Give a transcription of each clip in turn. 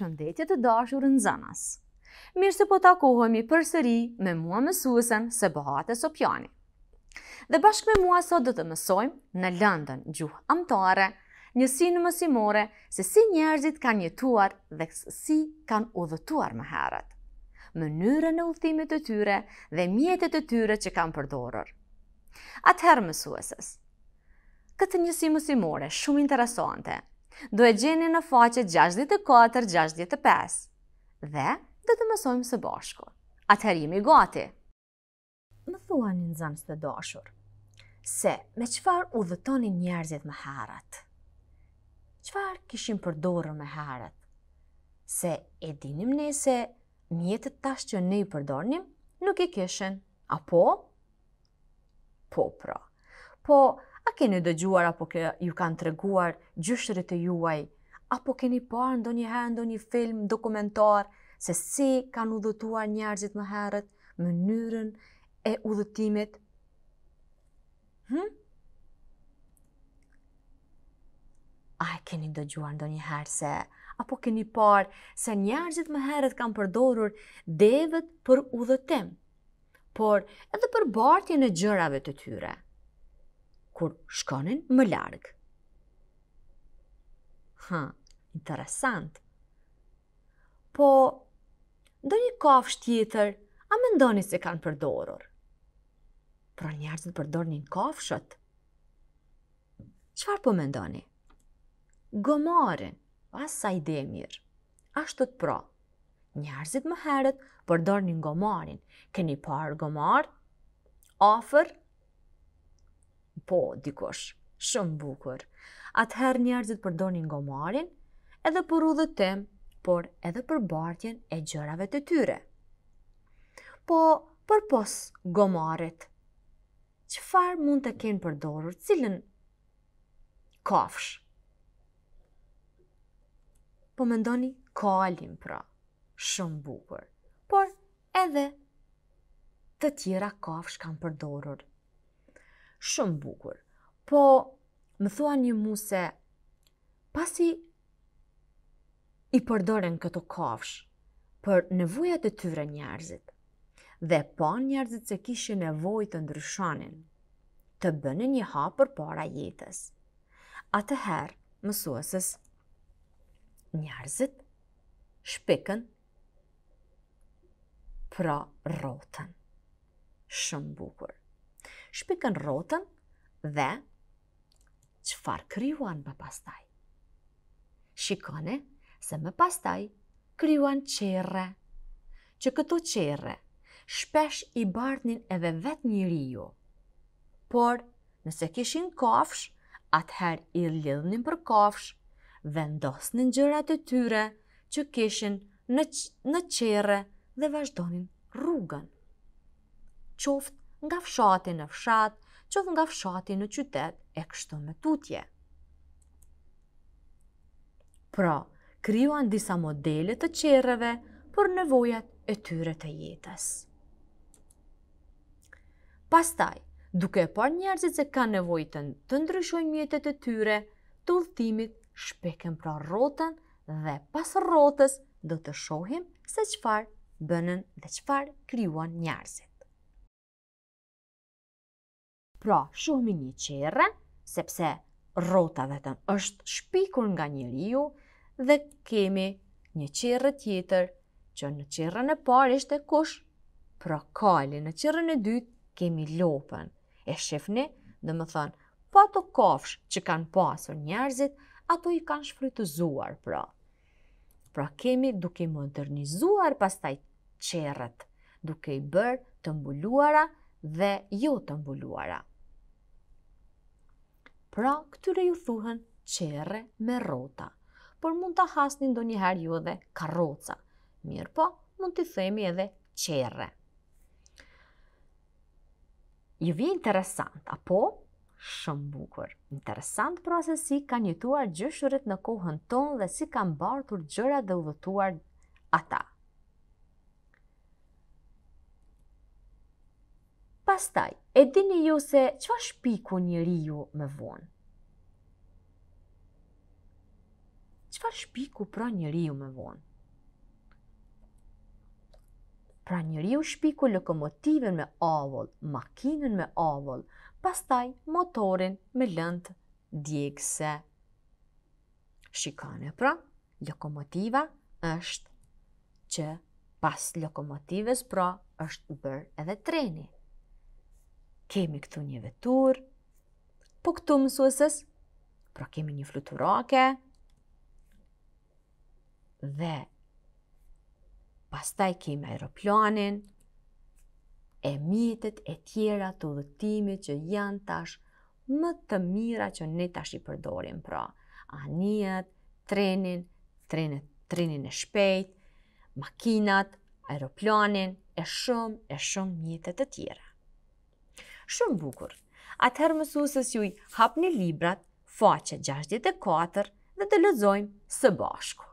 përshëndetje të dashur në zënas Mirë se po takohemi për sëri me mua mësuesen se bëhate Sopjani. Dhe bashkë me mua sot dhe të mësojmë në lëndën gjuhë amtare, një sinë mësimore se si njerëzit kanë jetuar dhe si kanë udhëtuar më herët. Mënyrën e uftimit të tyre dhe mjetet të tyre që kanë përdorër. Atëherë mësueses, këtë njësi mësimore shumë interesante, do e gjeni në faqe 64-65 dhe do të mësojmë së bashku. Atëherimi jemi gati. Më thua një nëzëmës të dashur, se me qëfar u dhëtoni njerëzit më harat? Qëfar kishim përdorën më harat? Se e dinim ne se mjetët tash që ne i përdornim nuk i kishen, apo? Po pra. Po, pra keni dëgjuar apo ju kanë të reguar gjyshërit e juaj, apo keni parë ndo një herë, ndo një film, dokumentar, se si kanë udhëtuar njerëzit më herët, mënyrën e udhëtimit. Hmm? A e keni dëgjuar ndo një herë se, apo keni parë se njerëzit më herët kanë përdorur devet për udhëtim, por edhe për bartje në gjërave të tyre. Hmm? kur shkonin më larg. Ha, interesant. Po, do një kofsh tjetër, a më ndoni se kanë përdorur? Pra njerëzit përdor një kofshët? Qfar po më ndoni? Gomorin, asaj demir, ashtu të pra. Njerëzit më herët përdor një gomorin, keni parë gomorë? Ofër po, dikush, shumë bukur. Atëherë njerëzit përdonin gomarin, edhe për udhët tim, por edhe për bartjen e gjërave të tyre. Po, për pos gomarit, qëfar mund të kenë përdorur cilën kafsh? Po më ndoni kalim pra, shumë bukur, por edhe të tjera kafsh kanë përdorur shumë bukur. Po, më thua një mu se, pasi i përdoren këto kafsh për nevujat e tyre njerëzit, dhe po njerëzit se kishë nevoj të ndryshonin, të bënë një ha për para jetës. A të herë, njerëzit shpikën pra rotën. Shumë bukur shpikën rotën dhe qëfar kryuan më pastaj. Shikone se më pastaj kryuan qere, që këto qere shpesh i bardhin edhe vet një riu. Por, nëse kishin kafsh, atëher i lidhnin për kafsh, vendosnin gjërat e tyre që kishin në, në qere dhe vazhdonin rrugën. Qoft nga fshati në fshat, qof nga fshati në qytet e kështu me tutje. Pra, kryuan disa modele të qereve për nevojat e tyre të jetës. Pastaj, duke par njerëzit se ka nevojtën të ndryshojnë mjetet e tyre, të ultimit shpekem pra rotën dhe pas rotës do të shohim se qëfar bënën dhe qëfar kryuan njerëzit. Pra, i një qere, sepse rota vetëm është shpikur nga njeriu dhe kemi një qere tjetër, që në qerën e parë ishte kush? Pra, kali, në qerën e dytë kemi lopën. E shifni, dhe më thënë, pa po të kafsh që kanë pasur njerëzit, ato i kanë shfrytëzuar, pra. Pra, kemi duke modernizuar pastaj qerët, duke i bërë të mbuluara dhe jo të mbuluara. Pra, këtyre ju thuhen qere me rota, por mund të hasni ndonjëherë ju edhe karroca. Mirë po, mund të themi edhe qere. Ju vje interesant, apo? Shumë bukur. Interesant pra se si kanë jetuar gjëshurit në kohën tonë dhe si kanë bartur gjëra dhe uvëtuar ata. Pastaj, e dini ju se qëva shpiku një riu me vonë? Qëva shpiku pra një riu me vonë? Pra një riu shpiku lokomotiven me avull, makinen me avull, pastaj motorin me lënd djekse. Shikane pra, lokomotiva është që pas lokomotives pra është bërë edhe trenit kemi këtu një vetur, po këtu mësuesës, pra kemi një fluturake, dhe pastaj kemi aeroplanin, e mitet e tjera të dhëtimi që janë tash më të mira që ne tash i përdorim, pra anijet, trenin, trenin e shpejt, makinat, aeroplanin, e shumë, e shumë mitet e tjera shumë bukur. Atëherë mësusës juj hapni një librat, faqe 64 dhe të lëzojmë së bashku.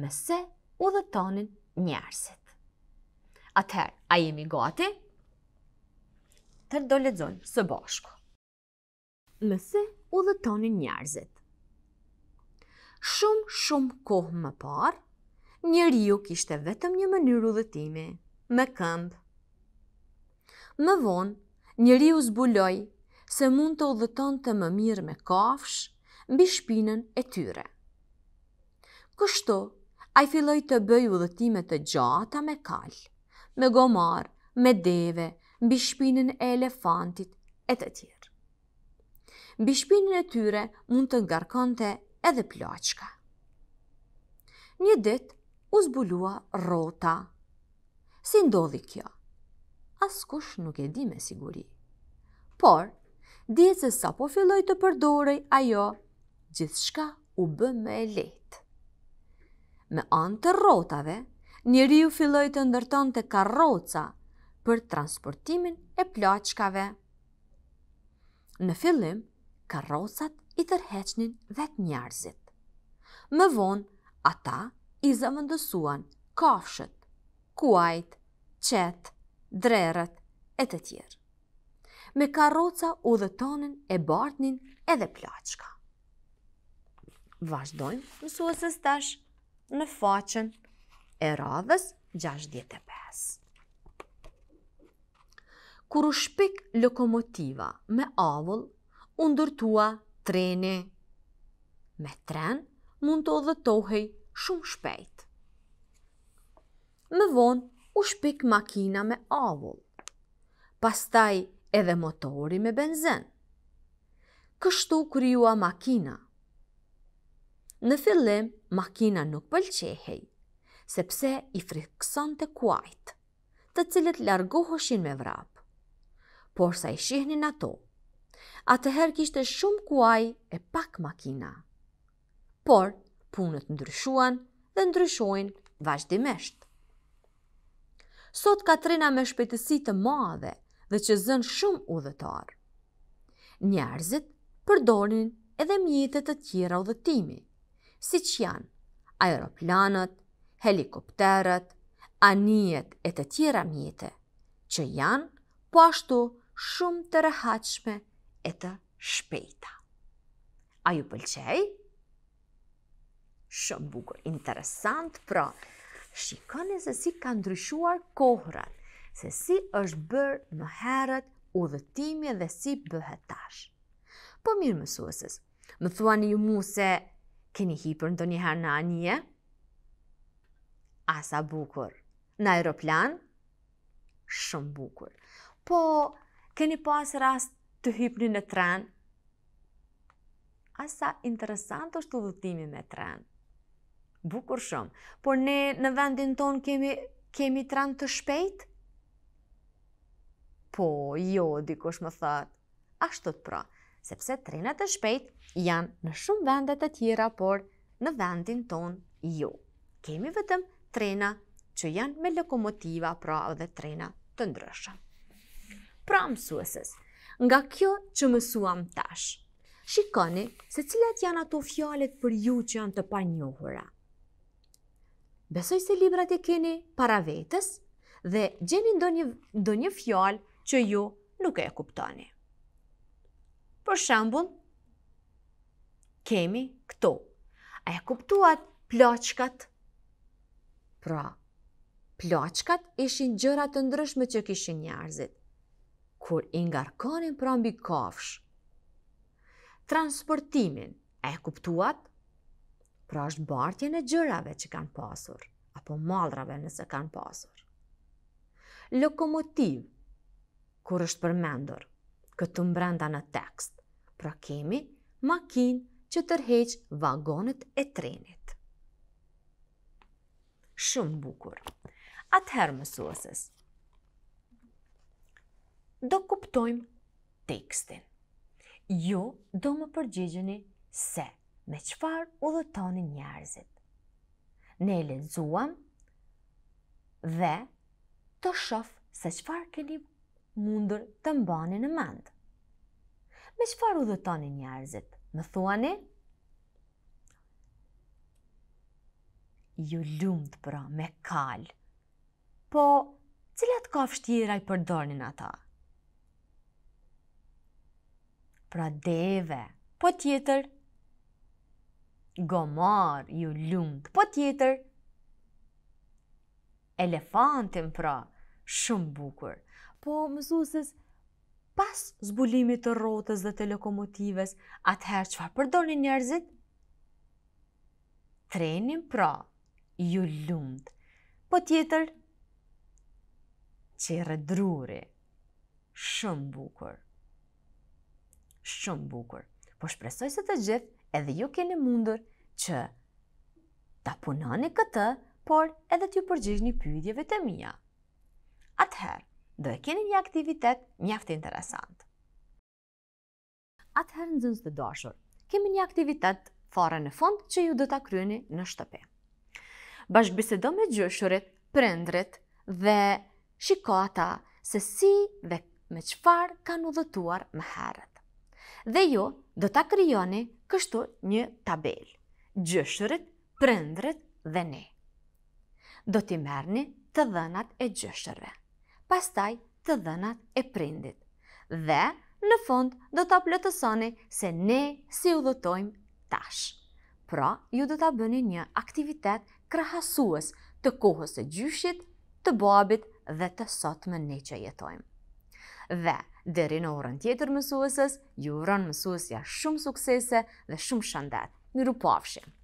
Mëse u dhe tonin njerësit. Atëherë, a jemi gati? të do lëzojmë së bashku. Mëse u dhe tonin njerësit. Shumë, shumë kohë më parë, njeri ju kishte vetëm një mënyrë u dhe time, me këmbë. Më vonë, njëri u zbuloj se mund të udhëton të më mirë me kafsh mbi shpinën e tyre. Kështu, a i filloj të bëj u dhëtime të gjata me kalë, me gomar, me deve, mbi shpinën e elefantit e të tjerë. Mbi shpinën e tyre mund të ngarkonte edhe plaçka. Një dit u zbulua rota. Si ndodhi kjo? kush nuk e di me siguri. Por, dje se sa po filloj të përdorej ajo, gjithë shka u bë me e letë. Me anë të rotave, njëri u filloj të ndërton të karroca për transportimin e plaçkave. Në fillim, karrocat i tërheqnin vetë njarëzit. Më vonë, ata i zëmëndësuan kafshët, kuajt, qetë, drerët e të tjerë. Me karroca u dhe tonin e bartnin edhe plaçka. Vazhdojmë mësuesës tash në faqen e radhës 65. Kur u shpik lokomotiva me avull, u ndërtua treni. Me tren mund të odhëtohej shumë shpejt. Më vonë u shpik makina me avull, pastaj edhe motori me benzen. Kështu kryua makina. Në fillim, makina nuk pëlqehej, sepse i frikson të kuajt, të cilët largohëshin me vrap. Por sa i shihnin ato, atëherë kishte shumë kuaj e pak makina. Por, punët ndryshuan dhe ndryshojnë vazhdimisht sot ka trena me shpejtësi të madhe dhe që zën shumë udhëtar. Njerëzit përdorin edhe mjetet të tjera udhëtimi, si që janë aeroplanët, helikopterët, anijet e të tjera mjete, që janë po ashtu shumë të rehatshme e të shpejta. A ju pëlqej? Shumë bukur, interesant, pra, shikoni se si ka ndryshuar kohrat, se si është bërë më herët udhëtimi dhe si bëhet tash. Po mirë mësuesës, më thuani ju mu se keni hipër ndo një herë në anje? Asa bukur, në aeroplan? Shumë bukur. Po, keni pas rast të hipni në tren? Asa interesant është udhëtimi me trenë? bukur shumë. Por ne në vendin tonë kemi, kemi tranë të shpejt? Po, jo, dikush më thëtë. Ashtu të pra, sepse trenat të shpejt janë në shumë vendet të tjera, por në vendin tonë jo. Kemi vetëm trena që janë me lokomotiva, pra edhe trena të ndryshë. Pra mësuesës, nga kjo që mësuam tash, shikoni se cilat janë ato fjalet për ju që janë të panjohura. Besoj se librat e keni para vetës dhe gjeni ndonjë ndonjë fjalë që ju nuk e kuptoni. Për shembull, kemi këto. A e kuptuat plaçkat? Pra, plaçkat ishin gjëra të ndryshme që kishin njerëzit. Kur i ngarkonin pra mbi kafsh. Transportimin, a e kuptuat? pra është bartje në gjërave që kanë pasur, apo malrave nëse kanë pasur. Lokomotiv, kur është përmendur, këtu mbrenda në tekst, pra kemi makinë që tërheq vagonet e trenit. Shumë bukur. Atëherë mësuesës. Do kuptojmë tekstin. Ju do më përgjigjeni se me qëfar u dhëtonin njerëzit. Ne e lezuam dhe të shof se qëfar keni mundur të mbani në mandë. Me qëfar u dhëtonin njerëzit? Më thuani? Ju lumët pra me kalë. Po, cilat ka fështira i përdornin ata? Pra deve, po tjetër, gomar, ju lund, po tjetër, elefantin, pra, shumë bukur, po mësusës, pas zbulimit të rotës dhe të lokomotives, atëherë që fa përdoni njerëzit, trenin, pra, ju lund, po tjetër, që i shumë bukur, shumë bukur, po shpresoj se të gjithë, edhe ju keni mundur që ta punoni këtë, por edhe t'ju përgjigjni pyetjeve të mia. Atëherë, do e keni një aktivitet mjaft interesant. Atëherë në zënës të dashur, kemi një aktivitet fare në fond që ju do t'a kryeni në shtëpe. Bashbisedo me gjëshurit, prendrit dhe shikata se si dhe me qëfar kanë udhëtuar më herët. Dhe ju, jo, do ta kryoni kështu një tabel. Gjëshërit, prindrit dhe ne. Do t'i merni të dhënat e gjëshërve, pastaj të dhënat e prindit. Dhe në fund do t'a plëtësoni se ne si u dhëtojmë tash. Pra, ju do t'a bëni një aktivitet krahasues të kohës e gjyshit, të babit dhe të sotme ne që jetojmë. Dhe, Deri në orën tjetër mësuesës, ju uron mësuesja shumë suksese dhe shumë shëndet. Miru pafshim!